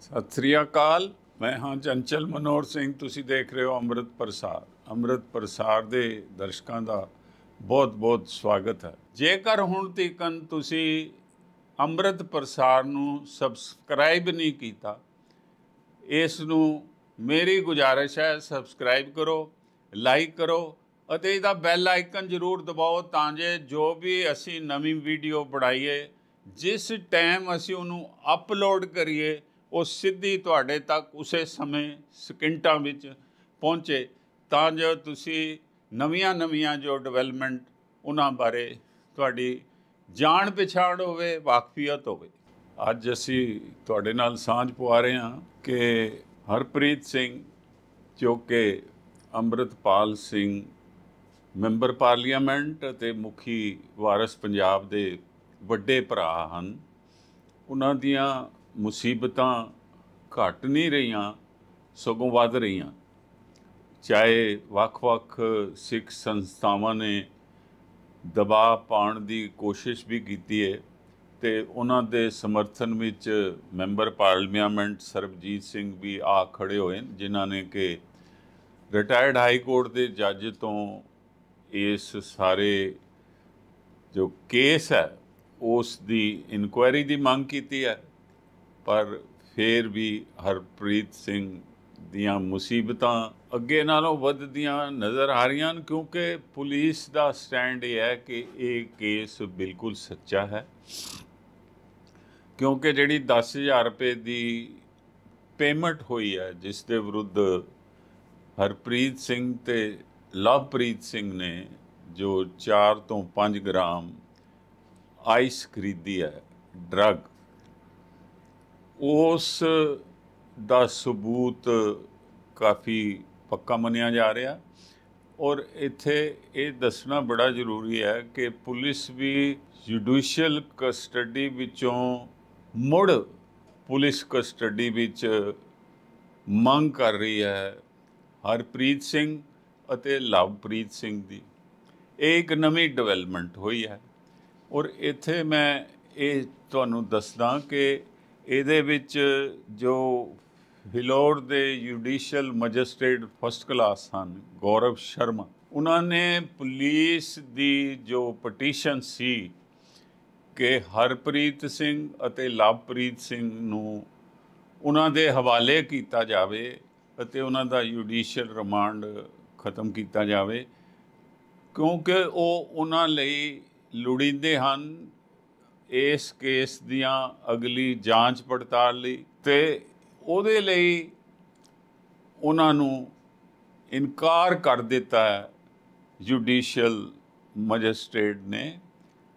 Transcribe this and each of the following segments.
ਸਤਿ ਸ੍ਰੀ ਅਕਾਲ ਮੈਂ ਹਾਂ ਚੰਚਲ ਮਨੋਰ ਸਿੰਘ ਤੁਸੀਂ ਦੇਖ ਰਹੇ ਹੋ ਅੰਮ੍ਰਿਤ ਪ੍ਰਸਾਰ ਅੰਮ੍ਰਿਤ ਪ੍ਰਸਾਰ ਦੇ ਦਰਸ਼ਕਾਂ ਦਾ ਬਹੁਤ-ਬਹੁਤ ਸਵਾਗਤ ਹੈ ਜੇਕਰ ਹੁਣ ਤੀਕਨ ਤੁਸੀਂ ਅੰਮ੍ਰਿਤ ਪ੍ਰਸਾਰ ਨੂੰ ਸਬਸਕ੍ਰਾਈਬ ਨਹੀਂ ਕੀਤਾ ਇਸ ਨੂੰ ਮੇਰੀ ਗੁਜਾਰਿਸ਼ ਹੈ ਸਬਸਕ੍ਰਾਈਬ ਕਰੋ ਲਾਈਕ ਕਰੋ ਅਤੇ ਇਹਦਾ ਬੈਲ ਆਈਕਨ ਜ਼ਰੂਰ ਦਬਾਓ ਤਾਂ ਜੇ ਜੋ ਵੀ ਅਸੀਂ ਨਵੀਂ ਵੀਡੀਓ ਬਣਾਈਏ ਜਿਸ ਟਾਈਮ ਅਸੀਂ ਉਹਨੂੰ ਅਪਲੋਡ ਕਰੀਏ ਉਹ ਸਿੱਧੀ ਤੁਹਾਡੇ ਤੱਕ ਉਸੇ ਸਮੇਂ ਸਕਿੰਟਾਂ ਵਿੱਚ ਪਹੁੰਚੇ ਤਾਂ ਜੋ ਤੁਸੀਂ ਨਵੀਆਂ-ਨਵੀਆਂ ਜੋ ਡਿਵੈਲਪਮੈਂਟ ਉਹਨਾਂ ਬਾਰੇ ਤੁਹਾਡੀ ਜਾਣ ਪਛਾਣ ਹੋਵੇ ਵਾਕਫੀਅਤ ਹੋਵੇ ਅੱਜ ਅਸੀਂ ਤੁਹਾਡੇ ਨਾਲ ਸਾਂਝ ਪਵਾ ਰਹੇ ਹਾਂ ਕਿ ਹਰਪ੍ਰੀਤ ਸਿੰਘ ਜੋ ਕਿ ਅੰਮ੍ਰਿਤਪਾਲ ਸਿੰਘ ਮੈਂਬਰ ਪਾਰਲੀਮੈਂਟ ਅਤੇ ਮੁਖੀ ਵਾਰਸ ਪੰਜਾਬ ਦੇ ਵੱਡੇ ਭਰਾ ਹਨ ਉਹਨਾਂ ਦੀਆਂ ਮੁਸੀਬਤਾਂ ਘਟ ਨਹੀਂ ਰਹੀਆਂ ਸਗੋਂ ਵੱਧ ਰਹੀਆਂ ਚਾਹੇ ਵੱਖ-ਵੱਖ ਸਿੱਖ ਸੰਸਥਾਵਾਂ ਨੇ ਦਬਾਅ ਪਾਉਣ ਦੀ ਕੋਸ਼ਿਸ਼ ਵੀ ਕੀਤੀ ਹੈ ਤੇ ਉਹਨਾਂ ਦੇ ਸਮਰਥਨ ਵਿੱਚ ਮੈਂਬਰ ਪਾਰਲੀਮੈਂਟ ਸਰਬਜੀਤ ਸਿੰਘ ਵੀ ਆ ਖੜੇ ਹੋਏ ਜਿਨ੍ਹਾਂ ਨੇ ਕਿ ਰਿਟਾਇਰਡ ਹਾਈ ਕੋਰਟ ਦੇ ਜੱਜ ਤੋਂ ਇਸ ਸਾਰੇ ਜੋ ਕੇਸ ਹੈ ਉਸ ਦੀ ਇਨਕੁਆਇਰੀ ਦੀ ਮੰਗ ਕੀਤੀ ਹੈ ਪਰ ਫੇਰ ਵੀ ਹਰਪ੍ਰੀਤ ਸਿੰਘ ਦੀਆਂ ਮੁਸੀਬਤਾਂ ਅੱਗੇ ਨਾਲੋਂ ਵੱਧਦੀਆਂ ਨਜ਼ਰ ਆ ਰਹੀਆਂ ਹਨ ਕਿਉਂਕਿ ਪੁਲਿਸ ਦਾ ਸਟੈਂਡ ਇਹ ਹੈ ਕਿ ਇਹ ਕੇਸ ਬਿਲਕੁਲ ਸੱਚਾ ਹੈ ਕਿਉਂਕਿ ਜਿਹੜੀ 10000 ਰੁਪਏ ਦੀ ਪੇਮੈਂਟ ਹੋਈ ਹੈ ਜਿਸ ਦੇ ਵਿਰੁੱਧ ਹਰਪ੍ਰੀਤ ਸਿੰਘ ਤੇ ਲਵਪ੍ਰੀਤ ਸਿੰਘ ਨੇ ਜੋ 4 ਤੋਂ 5 ਗ੍ਰਾਮ ਆਈਸ ਖਰੀਦੀ ਹੈ ਡਰੱਗ ਉਸ ਦਾ ਸਬੂਤ ਕਾਫੀ ਪੱਕਾ ਮੰਨਿਆ ਜਾ ਰਿਹਾ ਔਰ ਇੱਥੇ ਇਹ ਦੱਸਣਾ ਬੜਾ ਜ਼ਰੂਰੀ ਹੈ ਕਿ ਪੁਲਿਸ ਵੀ ਜੁਡੀਸ਼ੀਅਲ ਕਸਟਡੀ ਵਿੱਚੋਂ ਮੁੜ ਪੁਲਿਸ ਕਸਟਡੀ ਵਿੱਚ ਮੰਗ ਕਰ ਰਹੀ ਹੈ ਹਰਪ੍ਰੀਤ ਸਿੰਘ ਅਤੇ ਲਵਪ੍ਰੀਤ ਸਿੰਘ ਦੀ ਇੱਕ ਨਵੀਂ ਡਿਵੈਲਪਮੈਂਟ ਹੋਈ ਹੈ ਔਰ ਇੱਥੇ ਮੈਂ ਇਹ ਤੁਹਾਨੂੰ ਦੱਸਦਾ ਕਿ ਇਹਦੇ ਵਿੱਚ ਜੋ ਫਿਲੌਰ ਦੇ ਜੁਡੀਸ਼ੀਅਲ ਮੈਜਿਸਟ੍ਰੇਟ ਫਸਟ ਕਲਾਸ ਹਨ ਗੌਰਵ ਸ਼ਰਮਾ ਉਹਨਾਂ ਨੇ ਪੁਲਿਸ ਦੀ ਜੋ ਪਟੀਸ਼ਨ ਸੀ ਕਿ ਹਰਪ੍ਰੀਤ ਸਿੰਘ ਅਤੇ ਲਵਪ੍ਰੀਤ ਸਿੰਘ ਨੂੰ ਉਹਨਾਂ ਦੇ ਹਵਾਲੇ ਕੀਤਾ ਜਾਵੇ ਅਤੇ ਉਹਨਾਂ ਦਾ ਜੁਡੀਸ਼ੀਅਲ ਰਿਮਾਂਡ ਖਤਮ ਕੀਤਾ ਜਾਵੇ ਕਿਉਂਕਿ ਉਹ ਉਹਨਾਂ ਲਈ ਲੁੜੀਂਦੇ ਹਨ ਇਸ ਕੇਸ ਦੀਆਂ ਅਗਲੀ ਜਾਂਚ ਪੜਤਾਲ ਲਈ ਤੇ ਉਹਦੇ ਲਈ ਉਹਨਾਂ ਨੂੰ ਇਨਕਾਰ ਕਰ ਦਿੱਤਾ ਹੈ ਜੁਡੀਸ਼ੀਅਲ ਮੈਜਿਸਟ੍ਰੇਟ ਨੇ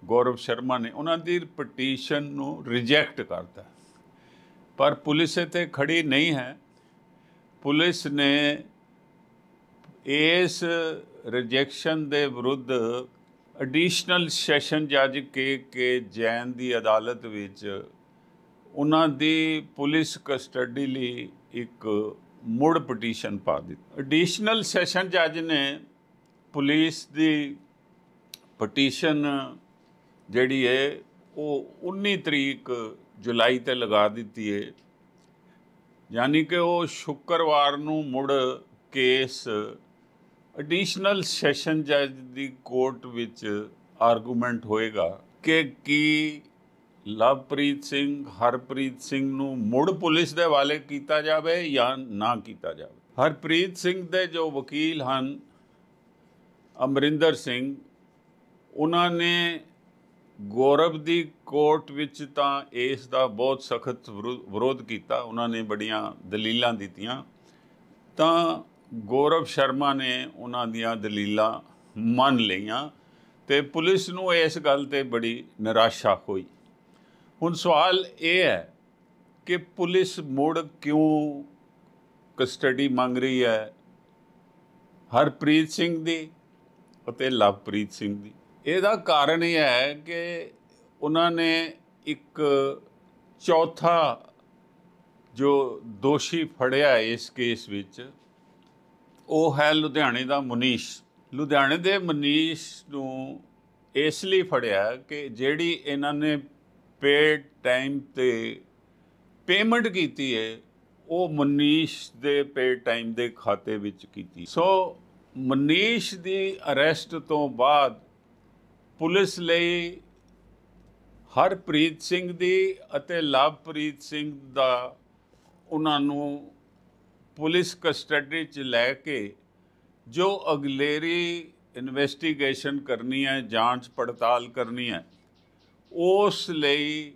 ਗੌਰਵ ਸ਼ਰਮਾ ਨੇ ਉਹਨਾਂ ਦੀ ਪਟੀਸ਼ਨ ਨੂੰ ਰਿਜੈਕਟ ਕਰਤਾ ਪਰ ਪੁਲਿਸ ਇਥੇ ਖੜੀ ਨਹੀਂ ਹੈ ਪੁਲਿਸ ਨੇ ਇਸ ਰਿਜੈਕਸ਼ਨ ਦੇ ਵਿਰੁੱਧ ਐਡੀਸ਼ਨਲ ਸੈਸ਼ਨ ਜੱਜ ਕੇ ਕੇ ਜੈਨ ਦੀ ਅਦਾਲਤ ਵਿੱਚ ਉਹਨਾਂ ਦੀ ਪੁਲਿਸ ਕਸਟਡੀ ਲਈ ਇੱਕ ਮੁੜ ਪਟੀਸ਼ਨ ਪਾ ਦਿੱਤੀ ਐਡੀਸ਼ਨਲ ਸੈਸ਼ਨ ਜੱਜ ਨੇ ਪੁਲਿਸ ਦੀ ਪਟੀਸ਼ਨ ਜਿਹੜੀ ਹੈ ਉਹ 19 ਤਰੀਕ ਜੁਲਾਈ ਤੇ ਲਗਾ ਦਿੱਤੀ ਹੈ ਯਾਨੀ ਕਿ ਉਹ ਸ਼ੁੱਕਰਵਾਰ ਨੂੰ ਮੁੜ ਕੇਸ ਐਡੀਸ਼ਨਲ ਸੈਸ਼ਨ ਜੱਜ ਦੀ ਕੋਰਟ ਵਿੱਚ ਆਰਗੂਮੈਂਟ ਹੋਏਗਾ ਕਿ ਕੀ ਲਵਪ੍ਰੀਤ ਸਿੰਘ ਹਰਪ੍ਰੀਤ ਸਿੰਘ ਨੂੰ ਮੁੜ ਪੁਲਿਸ ਦੇ ਹਵਾਲੇ ਕੀਤਾ ਜਾਵੇ ਜਾਂ ਨਾ ਕੀਤਾ ਜਾਵੇ ਹਰਪ੍ਰੀਤ ਸਿੰਘ ਦੇ ਜੋ ਵਕੀਲ ਹਨ ਅਮਰਿੰਦਰ ਸਿੰਘ ਉਹਨਾਂ ਨੇ ਗੌਰਵ ਦੀ ਕੋਰਟ ਵਿੱਚ ਤਾਂ ਇਸ ਦਾ ਬਹੁਤ ਸਖਤ ਵਿਰੋਧ ਕੀਤਾ ਉਹਨਾਂ ਨੇ ਬੜੀਆਂ ਦਲੀਲਾਂ ਦਿੱਤੀਆਂ ਤਾਂ ਗੌਰਵ ਸ਼ਰਮਾ ਨੇ ਉਹਨਾਂ ਦੀਆਂ ਦਲੀਲਾਂ ਮੰਨ ਲਈਆਂ ਤੇ ਪੁਲਿਸ ਨੂੰ ਇਸ ਗੱਲ ਤੇ ਬੜੀ ਨਿਰਾਸ਼ਾ ਹੋਈ ਹੁਣ ਸਵਾਲ ਇਹ ਹੈ ਕਿ ਪੁਲਿਸ ਮੁੜ ਕਿਉਂ ਕਸਟਡੀ ਮੰਗ ਰਹੀ ਹੈ ਹਰਪ੍ਰੀਤ ਸਿੰਘ ਦੀ ਅਤੇ ਲਵਪ੍ਰੀਤ ਸਿੰਘ ਦੀ ਇਹਦਾ ਕਾਰਨ ਇਹ ਹੈ ਕਿ ਉਹਨਾਂ ਨੇ ਇੱਕ ਚੌਥਾ ਜੋ ਦੋਸ਼ੀ ਫੜਿਆ ਇਸ ਕੇਸ ਵਿੱਚ ਉਹ ਹੈ ਲੁਧਿਆਣੇ ਦਾ ਮਨੀਸ਼ ਲੁਧਿਆਣੇ ਦੇ ਮਨੀਸ਼ ਨੂੰ ਇਸ ਲਈ ਫੜਿਆ ਕਿ ਜਿਹੜੀ ਇਹਨਾਂ ਨੇ ਪੇਡ ਟਾਈਮ ਤੇ ਪੇਮੈਂਟ ਕੀਤੀ ਹੈ ਉਹ ਮਨੀਸ਼ ਦੇ ਪੇਡ ਟਾਈਮ ਦੇ ਖਾਤੇ ਵਿੱਚ ਕੀਤੀ ਸੋ ਮਨੀਸ਼ ਦੀ ਅਰੈਸਟ ਤੋਂ ਬਾਅਦ ਪੁਲਿਸ ਲਈ ਹਰਪ੍ਰੀਤ ਸਿੰਘ ਦੀ ਅਤੇ ਲਵਪ੍ਰੀਤ ਸਿੰਘ ਦਾ ਉਹਨਾਂ ਨੂੰ ਪੁਲਿਸ ਕਸਟਡੀ 'ਚ ਲੈ ਕੇ ਜੋ ਅਗਲੇਰੀ ਇਨਵੈਸਟੀਗੇਸ਼ਨ ਕਰਨੀ ਹੈ ਜਾਂਚ ਪੜਤਾਲ ਕਰਨੀ ਹੈ ਉਸ ਲਈ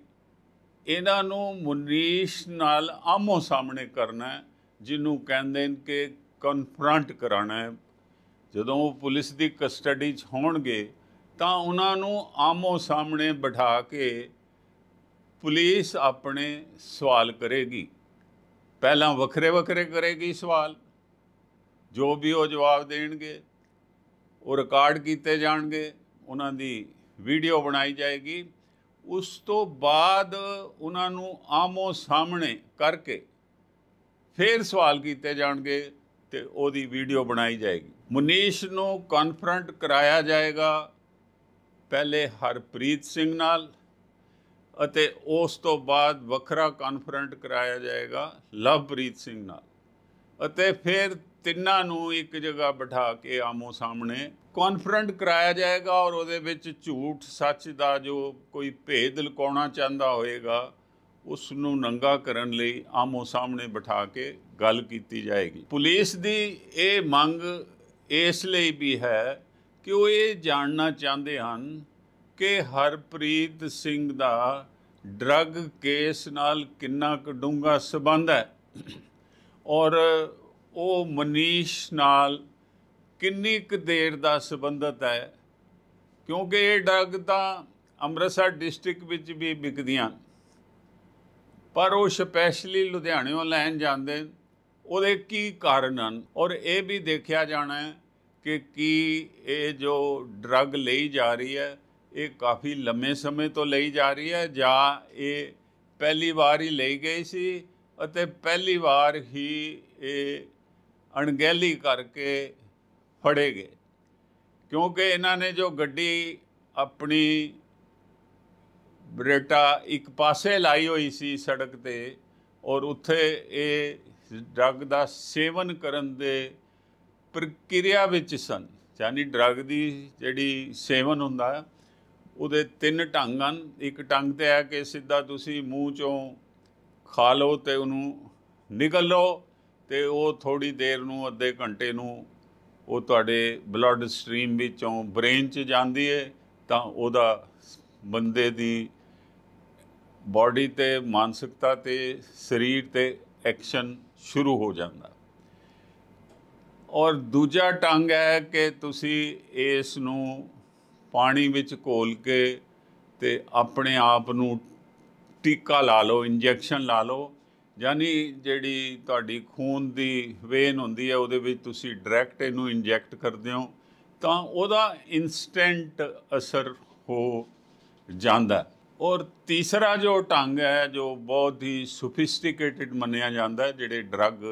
ਇਹਨਾਂ ਨੂੰ ਮੁਨੀਸ਼ ਨਾਲ ਆਮੋ ਸਾਹਮਣੇ ਕਰਨਾ ਹੈ ਜਿਹਨੂੰ ਕਹਿੰਦੇ ਨੇ ਕਿ ਕਨਫਰੰਟ ਕਰਾਣਾ ਹੈ ਜਦੋਂ ਉਹ ਪੁਲਿਸ ਦੀ ਕਸਟਡੀ 'ਚ ਹੋਣਗੇ ਤਾਂ ਉਹਨਾਂ ਨੂੰ ਆਮੋ ਸਾਹਮਣੇ ਬਿਠਾ ਕੇ ਪੁਲਿਸ ਆਪਣੇ ਸਵਾਲ ਕਰੇਗੀ ਪਹਿਲਾਂ ਵੱਖਰੇ ਵੱਖਰੇ ਕਰੇਗੀ ਸਵਾਲ ਜੋ ਵੀ ਉਹ ਜਵਾਬ ਦੇਣਗੇ ਉਹ ਰਿਕਾਰਡ ਕੀਤੇ ਜਾਣਗੇ ਉਹਨਾਂ ਦੀ ਵੀਡੀਓ ਬਣਾਈ ਜਾਏਗੀ ਉਸ ਤੋਂ ਬਾਅਦ ਉਹਨਾਂ ਨੂੰ ਆਮੋ ਸਾਹਮਣੇ ਕਰਕੇ ਫੇਰ ਸਵਾਲ ਕੀਤੇ ਜਾਣਗੇ ਤੇ ਉਹਦੀ ਵੀਡੀਓ ਬਣਾਈ ਜਾਏਗੀ ਮਨੀਸ਼ ਨੂੰ ਕਨਫਰੰਟ ਕਰਾਇਆ ਜਾਏਗਾ ਪਹਿਲੇ ਹਰਪ੍ਰੀਤ ਸਿੰਘ ਨਾਲ ਅਤੇ ਉਸ ਤੋਂ ਬਾਅਦ ਵੱਖਰਾ ਕਾਨਫਰੰਟ ਕਰਾਇਆ ਜਾਏਗਾ ਲਵਪ੍ਰੀਤ ਸਿੰਘ ਨਾਲ ਅਤੇ ਫਿਰ ਤਿੰਨਾਂ ਨੂੰ ਇੱਕ ਜਗ੍ਹਾ ਬਿਠਾ ਕੇ ਆਮੋ ਸਾਹਮਣੇ ਕਾਨਫਰੰਟ ਕਰਾਇਆ ਜਾਏਗਾ ਔਰ ਉਹਦੇ ਵਿੱਚ ਝੂਠ ਸੱਚ ਦਾ ਜੋ ਕੋਈ ਭੇਦ ਲਕਾਉਣਾ ਚਾਹੁੰਦਾ ਹੋਏਗਾ ਉਸ ਨੂੰ ਨੰਗਾ ਕਰਨ ਲਈ ਆਮੋ ਸਾਹਮਣੇ ਬਿਠਾ ਕੇ ਗੱਲ ਕੀਤੀ ਜਾਏਗੀ ਪੁਲਿਸ ਦੀ ਇਹ ਮੰਗ ਇਸ ਲਈ ਵੀ ਹੈ ਕਿ ਉਹ ਇਹ ਜਾਣਨਾ ਚਾਹੁੰਦੇ ਹਨ ਕਿ ਹਰਪ੍ਰੀਤ ਸਿੰਘ ਦਾ ਡਰਗ ਕੇਸ ਨਾਲ ਕਿੰਨਾ ਕੁ ਡੂੰਗਾ ਸਬੰਧ ਹੈ ਔਰ ਉਹ ਮਨੀਸ਼ ਨਾਲ ਕਿੰਨੀ ਕੁ ਦੇਰ ਦਾ ਸਬੰਧਤ ਹੈ ਕਿਉਂਕਿ ਇਹ ਡਰਗ ਤਾਂ ਅੰਮ੍ਰਿਤਸਰ ਡਿਸਟ੍ਰਿਕਟ ਵਿੱਚ ਵੀ ਵਿਕਦੀਆਂ ਪਰ ਉਹ ਸਪੈਸ਼ਲੀ ਲੁਧਿਆਣਿਓਂ ਲੈਣ ਜਾਂਦੇ ਉਹਦੇ ਕੀ ਕਾਰਨ ਹਨ ਔਰ ਇਹ ਵੀ ਦੇਖਿਆ ਜਾਣਾ ਹੈ ਕਿ ਕੀ ਇਹ ਜੋ ਡਰਗ ਲਈ ਜਾ ਰਹੀ ਹੈ ਇਹ ਕਾਫੀ ਲੰਮੇ ਸਮੇਂ ਤੋਂ ਲਈ ਜਾ ਰਹੀ ਹੈ ਜਾਂ ਇਹ ਪਹਿਲੀ ਵਾਰ ਹੀ ਲਈ ਗਈ ਸੀ ਅਤੇ ਪਹਿਲੀ ਵਾਰ ਹੀ ਇਹ ਅਣਗਹਿਲੀ ਕਰਕੇ ਫੜੇ ਗਏ ਕਿਉਂਕਿ ਇਹਨਾਂ ਨੇ ਜੋ ਗੱਡੀ ਆਪਣੀ ਬਰੇਟਾ ਇੱਕ ਪਾਸੇ ਲਾਈ ਹੋਈ ਸੀ ਸੜਕ ਤੇ ਔਰ ਉੱਥੇ ਇਹ ਡਰਗ ਦਾ ਸੇਵਨ ਕਰਨ ਦੇ ਪ੍ਰਕਿਰਿਆ ਵਿੱਚ ਸਨ ਯਾਨੀ ਡਰਗ ਦੀ ਜਿਹੜੀ ਸੇਵਨ ਹੁੰਦਾ ਉਹਦੇ ਤਿੰਨ ਢੰਗ ਹਨ ਇੱਕ ਢੰਗ ਤੇ ਹੈ ਕਿ ਸਿੱਧਾ ਤੁਸੀਂ ਮੂੰਹ ਚੋਂ ਖਾ ਲਓ ਤੇ ਉਹਨੂੰ ਨਿਗਲ ਲਓ ਤੇ ਉਹ ਥੋੜੀ ਦੇਰ ਨੂੰ ਅੱਧੇ ਘੰਟੇ ਨੂੰ ਉਹ ਤੁਹਾਡੇ ਬਲੱਡ ਸਟ੍ਰੀਮ ਵਿੱਚੋਂ ਬ੍ਰੇਨ 'ਚ ਜਾਂਦੀ ਹੈ ਤਾਂ ਉਹਦਾ ਬੰਦੇ ਦੀ ਬਾਡੀ ਤੇ ਮਾਨਸਿਕਤਾ ਤੇ ਸਰੀਰ ਤੇ ਐਕਸ਼ਨ ਸ਼ੁਰੂ ਹੋ ਜਾਂਦਾ ਔਰ ਦੂਜਾ ਟੰਗ ਹੈ ਕਿ ਤੁਸੀਂ ਇਸ ਨੂੰ ਪਾਣੀ ਵਿੱਚ ਘੋਲ ਕੇ ਤੇ ਆਪਣੇ ਆਪ ਨੂੰ ਟੀਕਾ ਲਾ ਲਓ ਇੰਜੈਕਸ਼ਨ ਲਾ ਲਓ ਯਾਨੀ ਜਿਹੜੀ ਤੁਹਾਡੀ ਖੂਨ ਦੀ ਵੇਨ ਹੁੰਦੀ ਹੈ ਉਹਦੇ ਵਿੱਚ ਤੁਸੀਂ ਡਾਇਰੈਕਟ ਇਹਨੂੰ ਇੰਜੈਕਟ ਕਰਦੇ ਹੋ ਤਾਂ ਉਹਦਾ ਇਨਸਟੈਂਟ ਅਸਰ ਹੋ ਜਾਂਦਾ ਔਰ ਤੀਸਰਾ ਜੋ ਢੰਗ ਹੈ ਜੋ ਬਹੁਤ ਹੀ ਸੋਫਿਸਟੀਕੇਟਿਡ ਮੰਨਿਆ ਜਾਂਦਾ ਜਿਹੜੇ ਡਰੱਗ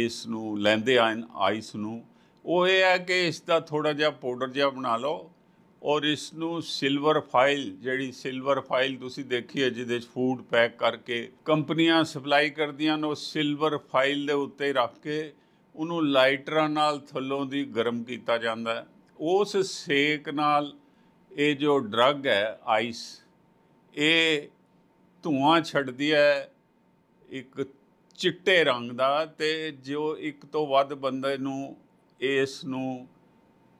ਇਸ ਨੂੰ ਲੈਂਦੇ ਆਇਸ ਨੂੰ ਉਹ ਇਹ ਹੈ ਕਿ ਇਸ ਦਾ ਥੋੜਾ ਜਿਹਾ ਪਾਊਡਰ ਜਿਹਾ ਬਣਾ ਲਓ ਔਰ ਇਸ ਨੂੰ ਸਿਲਵਰ ਫਾਈਲ ਜਿਹੜੀ ਸਿਲਵਰ ਫਾਈਲ ਤੁਸੀਂ ਦੇਖੀ ਹੈ ਜਿਹਦੇ ਵਿੱਚ ਫੂਡ ਪੈਕ ਕਰਕੇ ਕੰਪਨੀਆਂ ਸਪਲਾਈ ਕਰਦੀਆਂ ਨੇ ਉਹ ਸਿਲਵਰ ਫਾਈਲ ਦੇ ਉੱਤੇ ਰੱਖ ਕੇ ਉਹਨੂੰ ਲਾਈਟਰਾਂ ਨਾਲ ਥੱਲੋਂ ਦੀ ਗਰਮ ਕੀਤਾ ਜਾਂਦਾ ਹੈ ਉਸ ਸੇਕ ਨਾਲ ਇਹ ਜੋ ਡਰੱਗ ਹੈ ਆਈਸ ਇਹ ਧੂਆਂ ਛੱਡਦੀ ਹੈ ਇੱਕ ਚਿੱਟੇ ਰੰਗ ਦਾ ਤੇ ਜੋ ਇੱਕ ਤੋਂ ਵੱਧ ਬੰਦੇ ਨੂੰ ਇਸ ਨੂੰ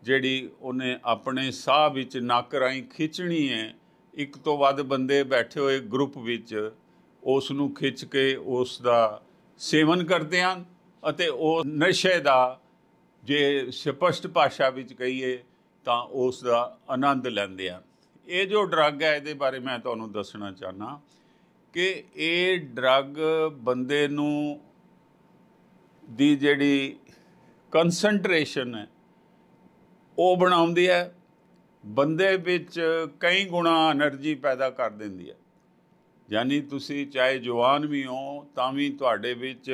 ਜਿਹੜੀ ਉਹਨੇ ਆਪਣੇ ਸਾਹ ਵਿੱਚ ਨੱਕ ਰਾਈ ਖਿੱਚਣੀ ਹੈ ਇੱਕ ਤੋਂ ਵੱਧ ਬੰਦੇ ਬੈਠੇ ਹੋਏ ਗਰੁੱਪ ਵਿੱਚ ਉਸ ਨੂੰ ਖਿੱਚ ਕੇ ਉਸ ਦਾ ਸੇਵਨ ਕਰਦੇ ਹਨ ਅਤੇ ਉਹ ਨਸ਼ੇ ਦਾ ਜੇ ਸਪਸ਼ਟ ਭਾਸ਼ਾ ਵਿੱਚ ਕਹੀਏ ਤਾਂ ਉਸ ਦਾ ਆਨੰਦ ਲੈਂਦੇ ਹਨ ਇਹ ਜੋ ਡਰੱਗ ਹੈ ਇਹਦੇ ਬਾਰੇ ਮੈਂ ਤੁਹਾਨੂੰ ਦੱਸਣਾ ਚਾਹਨਾ ਕਿ ਇਹ ਡਰੱਗ ਬੰਦੇ ਨੂੰ ਦੀ ਜਿਹੜੀ ਕਨਸੈਂਟਰੇਸ਼ਨ ਹੈ ਉਹ ਬਣਾਉਂਦੀ ਹੈ ਬੰਦੇ ਵਿੱਚ ਕਈ ਗੁਣਾ એનર્ਜੀ ਪੈਦਾ ਕਰ ਦਿੰਦੀ ਹੈ ਯਾਨੀ ਤੁਸੀਂ ਚਾਹੇ ਜਵਾਨ ਵੀ ਹੋ ਤਾਂ ਵੀ ਤੁਹਾਡੇ ਵਿੱਚ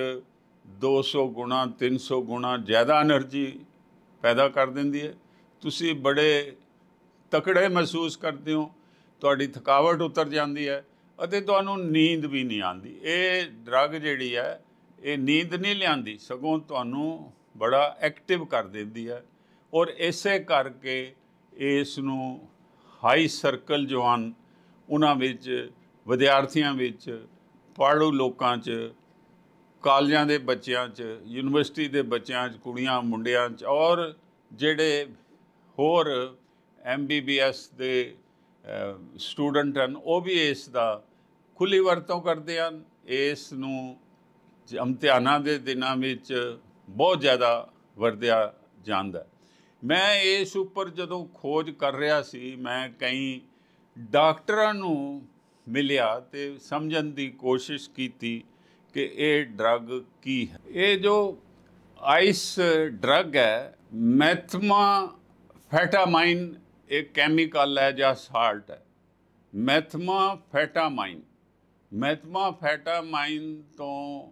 200 ਗੁਣਾ 300 ਗੁਣਾ ਜ਼ਿਆਦਾ એનર્ਜੀ ਪੈਦਾ ਕਰ ਦਿੰਦੀ ਹੈ ਤੁਸੀਂ ਬੜੇ ਤਕੜੇ ਮਹਿਸੂਸ ਕਰਦੇ ਹੋ ਤੁਹਾਡੀ ਥਕਾਵਟ ਉਤਰ ਜਾਂਦੀ ਹੈ ਅਤੇ ਤੁਹਾਨੂੰ ਨੀਂਦ ਵੀ ਨਹੀਂ ਆਉਂਦੀ ਇਹ ਡਰੱਗ ਜਿਹੜੀ ਹੈ ਇਹ ਨੀਂਦ ਨਹੀਂ ਲਿਆਂਦੀ ਸਗੋਂ ਤੁਹਾਨੂੰ ਬੜਾ ਐਕਟਿਵ ਕਰ ਦਿੰਦੀ ਹੈ ਔਰ ਇਸੇ ਕਰਕੇ ਇਸ ਨੂੰ ਹਾਈ ਸਰਕਲ ਜਵਾਨ ਉਹਨਾਂ ਵਿੱਚ ਵਿਦਿਆਰਥੀਆਂ ਵਿੱਚ ਪੜ੍ਹੂ ਲੋਕਾਂ 'ਚ ਕਾਲਜਾਂ ਦੇ ਬੱਚਿਆਂ 'ਚ ਯੂਨੀਵਰਸਿਟੀ ਦੇ ਬੱਚਿਆਂ 'ਚ ਕੁੜੀਆਂ ਮੁੰਡਿਆਂ 'ਚ ਔਰ ਜਿਹੜੇ ਹੋਰ ਐਮਬੀਬੀਐਸ ਦੇ ਸਟੂਡੈਂਟ ਹਨ ਉਹ ਵੀ ਇਸ ਦਾ ਖੁੱਲੀ ਵਰਤੋਂ ਕਰਦੇ ਹਨ ਇਸ ਨੂੰ ਜਮਤਿਆਨਾ ਦੇ ਦਿਨਾਂ ਵਿੱਚ ਬਹੁਤ ਜ਼ਿਆਦਾ ਵਰਤਿਆ ਜਾਂਦਾ ਹੈ ਮੈਂ ਇਸ ਉੱਪਰ ਜਦੋਂ ਖੋਜ ਕਰ ਰਿਹਾ ਸੀ ਮੈਂ ਕਈ ਡਾਕਟਰਾਂ ਨੂੰ ਮਿਲਿਆ ਤੇ ਸਮਝਣ ਦੀ ਕੋਸ਼ਿਸ਼ ਕੀਤੀ ਕਿ ਇਹ ਡਰੱਗ ਕੀ ਹੈ ਇਹ ਜੋ ਆਈਸ ਡਰੱਗ ਹੈ ਮੈਥਮਾ ਫੈਟਾਮਾਈਨ ਇੱਕ ਕੈਮੀਕਲ ਹੈ ਜਾਂ ਸਾਲਟ ਹੈ ਮੈਥਮਾ ਫੈਟਾਮਾਈਨ ਮੈਥਮਾ ਫੈਟਾਮਾਈਨ ਤੋਂ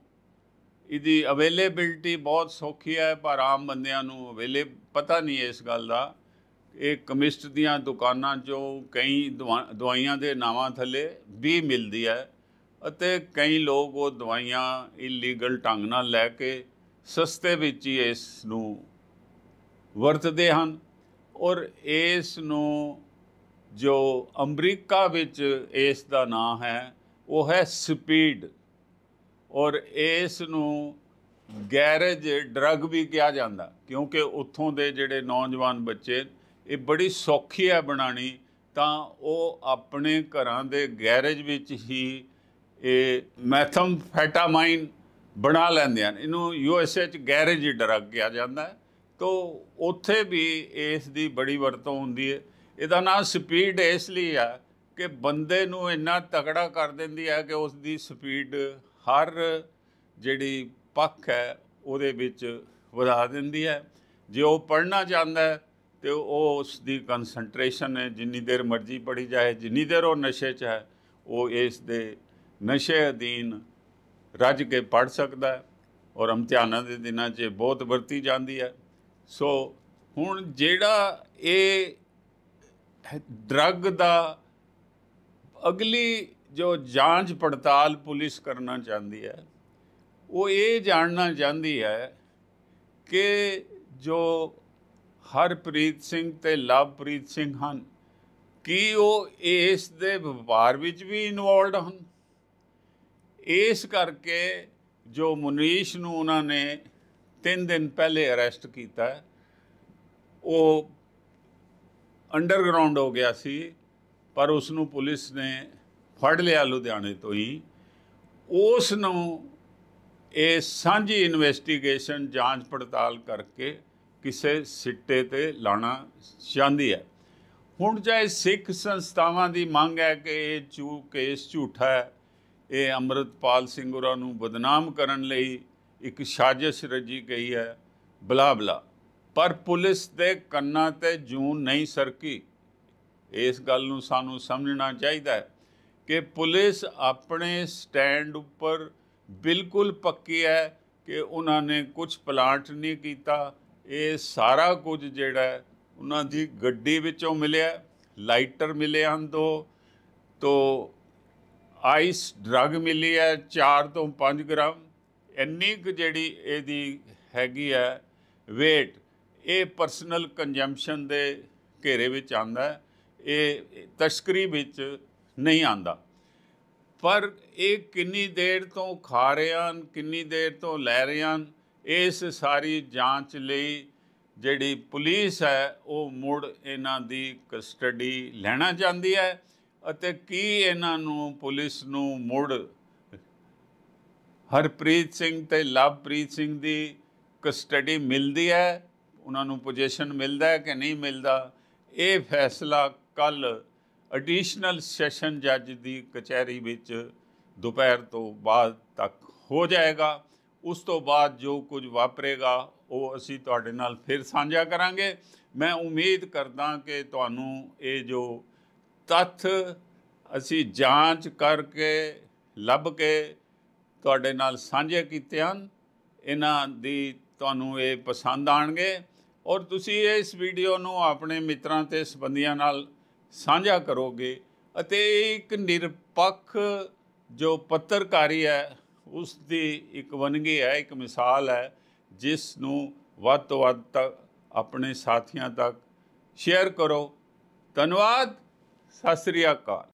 ਇਹਦੀ ਅਵੇਲੇਬਿਲਟੀ ਬਹੁਤ ਸੌਖੀ ਹੈ ਪਰ ਆਮ ਬੰਦਿਆਂ ਨੂੰ ਅਵੇਲੇ ਪਤਾ ਨਹੀਂ ਇਸ ਗੱਲ ਦਾ ਇਹ ਕਮਿਸਟ ਦੀਆਂ ਦੁਕਾਨਾਂ 'ਚੋਂ ਕਈ ਦਵਾਈਆਂ ਦੇ ਨਾਵਾਂ ਥੱਲੇ ਵੀ ਮਿਲਦੀ ਹੈ ਅਤੇ ਕਈ ਲੋਕ ਉਹ ਦਵਾਈਆਂ ਇਲੀਗਲ ਢੰਗ ਨਾਲ ਲੈ ਕੇ ਸਸਤੇ ਵਿੱਚ ਹੀ ਇਸ ਨੂੰ ਵਰਤਦੇ ਹਨ ਔਰ ਇਸ ਨੂੰ ਜੋ ਅਮਰੀਕਾ ਵਿੱਚ ਇਸ ਦਾ ਨਾਮ ਹੈ ਉਹ ਹੈ ਸਪੀਡ ਔਰ ਇਸ ਨੂੰ ਗੈਰੇਜ ਡਰੱਗ ਵੀ ਕਿਹਾ ਜਾਂਦਾ ਕਿਉਂਕਿ ਉੱਥੋਂ ਦੇ ਜਿਹੜੇ ਨੌਜਵਾਨ ਬੱਚੇ ਇਹ ਬੜੀ ਸੌਖੀ ਹੈ ਬਣਾਣੀ ਤਾਂ ਉਹ ਆਪਣੇ ਘਰਾਂ ਦੇ ਗੈਰੇਜ ਵਿੱਚ ਹੀ ਇਹ ਮੈਥਮ ਫੈਟਾਮਾਈਨ ਬਣਾ ਲੈਂਦੇ ਹਨ ਇਹਨੂੰ ਯੂਐਸਏ ਚ ਗੈਰੇਜ ਡਰੱਗ ਕਿਹਾ ਜਾਂਦਾ ਤੋ ਉੱਥੇ ਵੀ ਇਸ ਦੀ ਬੜੀ ਵਰਤੋਂ ਹੁੰਦੀ ਹੈ ਇਹਦਾ ਨਾਮ ਸਪੀਡ ਇਸ ਲਈ ਆ ਕਿ ਬੰਦੇ ਨੂੰ ਇੰਨਾ ਤਕੜਾ ਕਰ ਦਿੰਦੀ ਹੈ ਕਿ ਉਸ ਦੀ ਸਪੀਡ ਹਰ ਜਿਹੜੀ ਪੱਖ ਹੈ ਉਹਦੇ ਵਿੱਚ ਵਧਾ ਦਿੰਦੀ ਹੈ ਜੇ ਉਹ ਪੜਨਾ ਚਾਹੁੰਦਾ ਤੇ ਉਹ ਉਸ ਦੀ ਕਨਸੈਂਟਰੇਸ਼ਨ ਹੈ ਜਿੰਨੀ ਦੇਰ ਮਰਜ਼ੀ ਪੜੀ ਜਾਏ ਜਿੰਨੀ ਦੇਰ ਉਹ ਨਸ਼ੇ 'ਚ ਹੈ ਉਹ ਇਸ ਦੇ ਨਸ਼ੇ ਅਧੀਨ ਰੱਜ ਕੇ ਪੜ ਸਕਦਾ ਹੈ ਔਰ ਇਮਤਿਹਾਨਾਂ ਦੇ ਦਿਨਾਂ 'ਚ ਬਹੁਤ ਵਰਤੀ ਜਾਂਦੀ ਹੈ ਸੋ ਹੁਣ ਜਿਹੜਾ ਇਹ ਡਰੱਗ ਦਾ ਅਗਲੀ ਜੋ ਜਾਂਚ ਪੜਤਾਲ ਪੁਲਿਸ ਕਰਨਾ ਚਾਹੁੰਦੀ ਹੈ ਉਹ ਇਹ ਜਾਣਨਾ ਚਾਹੁੰਦੀ ਹੈ ਕਿ ਜੋ ਹਰਪ੍ਰੀਤ ਸਿੰਘ ਤੇ ਲਵਪ੍ਰੀਤ ਸਿੰਘ ਹਨ ਕੀ ਉਹ ਇਸ ਦੇ ਵਪਾਰ ਵਿੱਚ ਵੀ ਇਨਵੋਲਡ ਹਨ ਇਸ ਕਰਕੇ ਜੋ ਮੁਨੀਸ਼ ਨੂੰ ਉਹਨਾਂ ਨੇ 3 ਦਿਨ ਪਹਿਲੇ ਅਰੈਸਟ ਕੀਤਾ ਉਹ ਅੰਡਰਗਰਾਉਂਡ ਹੋ ਗਿਆ ਸੀ ਪਰ ਉਸ ਨੂੰ ਪੁਲਿਸ ਨੇ ਫੜ ਲਿਆ ਲੁਧਿਆਣੇ ਤੋਂ ਹੀ ਉਸ ਨੂੰ ਇਹ ਸਾਂਝੀ ਇਨਵੈਸਟੀਗੇਸ਼ਨ ਜਾਂਚ ਪੜਤਾਲ ਕਰਕੇ ਕਿਸੇ ਸਿੱਟੇ ਤੇ ਲਾਣਾ ਚਾਹੁੰਦੀ ਹੈ ਹੁਣ ਚਾਹੇ ਸਿੱਖ ਸੰਸਥਾਵਾਂ ਦੀ ਮੰਗ ਹੈ ਕਿ ਇਹ ਚੂ ਕੇਸ ਝੂਠਾ ਹੈ ਇਹ ਅਮਰਤਪਾਲ ਸਿੰਘ ਹੋਰਾਂ ਨੂੰ ਬਦਨਾਮ ਕਰਨ ਲਈ ਇੱਕ ਸਾਜ਼ਿਸ਼ ਰਜੀ ਗਈ ਹੈ ਬਲਾ ਬਲਾ ਪਰ ਪੁਲਿਸ ਦੇ ਕੰਨਾਂ ਤੇ ਜੂਨ ਨਹੀਂ ਸਰਕੀ ਇਸ ਗੱਲ ਨੂੰ ਸਾਨੂੰ ਸਮਝਣਾ ਚਾਹੀਦਾ ਹੈ ਕਿ ਪੁਲਿਸ ਆਪਣੇ ਸਟੈਂਡ ਉੱਪਰ ਬਿਲਕੁਲ ਪੱਕੀ ਹੈ ਕਿ ਉਹਨਾਂ ਨੇ ਕੁਝ ਪਲਾਂਟ ਨਹੀਂ ਕੀਤਾ ਇਹ ਸਾਰਾ ਕੁਝ ਜਿਹੜਾ ਉਹਨਾਂ ਦੀ ਗੱਡੀ ਵਿੱਚੋਂ ਮਿਲਿਆ ਲਾਈਟਰ ਮਿਲੇ ਹਨ ਦੋ ਤੋਂ ਆਈਸ ਡਰਗ ਮਿਲੀ ਹੈ 4 ਤੋਂ 5 ਗ੍ਰਾਮ ਇੰਨੀ ਕੁ ਜਿਹੜੀ ਇਹਦੀ ਹੈਗੀ ਹੈ weight ਇਹ ਪਰਸਨਲ ਕੰਜੰਪਸ਼ਨ ਦੇ ਘੇਰੇ ਵਿੱਚ ਆਉਂਦਾ ਇਹ ਤਸਕਰੀ ਵਿੱਚ ਨਹੀਂ ਆਂਦਾ ਪਰ ਇਹ ਕਿੰਨੀ ਦੇਰ ਤੋਂ ਖਾ ਰਹੇ ਹਨ ਕਿੰਨੀ ਦੇਰ ਤੋਂ ਲੈ ਰਹੇ ਹਨ ਇਸ ਸਾਰੀ ਜਾਂਚ ਲਈ ਜਿਹੜੀ ਪੁਲਿਸ ਹੈ ਉਹ ਮੁੜ ਇਹਨਾਂ ਦੀ ਕਸਟਡੀ ਲੈਣਾ ਚਾਹੁੰਦੀ ਹੈ ਅਤੇ ਕੀ ਇਹਨਾਂ ਨੂੰ ਪੁਲਿਸ ਨੂੰ ਮੁੜ ਹਰਪ੍ਰੀਤ ਸਿੰਘ ਤੇ ਲਵਪ੍ਰੀਤ ਸਿੰਘ ਦੀ ਕਸਟਡੀ ਮਿਲਦੀ ਹੈ ਉਹਨਾਂ ਨੂੰ ਪੋਜੀਸ਼ਨ ਮਿਲਦਾ ਹੈ ਕਿ ਨਹੀਂ ਮਿਲਦਾ ਇਹ ਫੈਸਲਾ ਕੱਲ ਐਡੀਸ਼ਨਲ ਸੈਸ਼ਨ ਜੱਜ ਦੀ ਕਚਹਿਰੀ ਵਿੱਚ ਦੁਪਹਿਰ ਤੋਂ ਬਾਅਦ ਤੱਕ ਹੋ ਜਾਏਗਾ ਉਸ ਤੋਂ ਬਾਅਦ ਜੋ ਕੁਝ ਵਾਪਰੇਗਾ ਉਹ ਅਸੀਂ ਤੁਹਾਡੇ ਨਾਲ ਫਿਰ ਸਾਂਝਾ ਕਰਾਂਗੇ ਮੈਂ ਉਮੀਦ ਕਰਦਾ ਕਿ ਤੁਹਾਨੂੰ ਇਹ ਜੋ ਤੱਥ ਅਸੀਂ ਜਾਂਚ ਕਰਕੇ ਲੱਭ ਕੇ ਤੁਹਾਡੇ ਨਾਲ ਸਾਂਝੇ ਕੀਤੇ ਹਨ ਇਹਨਾਂ ਦੀ ਤੁਹਾਨੂੰ ਇਹ ਪਸੰਦ ਆਣਗੇ ਔਰ ਤੁਸੀਂ ਇਸ ਵੀਡੀਓ ਨੂੰ ਆਪਣੇ ਮਿੱਤਰਾਂ ਤੇ ਸਬੰਧੀਆਂ ਨਾਲ ਸਾਂਝਾ ਕਰੋਗੇ ਅਤੇ ਇੱਕ ਨਿਰਪੱਖ ਜੋ ਪੱਤਰਕਾਰੀ ਹੈ ਉਸ ਦੀ ਇੱਕ ਵਨਗੀ ਹੈ ਇੱਕ ਮਿਸਾਲ ਹੈ ਜਿਸ ਨੂੰ ਵੱਧ ਤੋਂ ਵੱਧ ਤੱਕ ਆਪਣੇ ਸਾਥੀਆਂ ਤੱਕ ਸ਼ੇਅਰ ਕਰੋ ਧੰਨਵਾਦ ਸਤਿ ਸ੍ਰੀ ਅਕਾਲ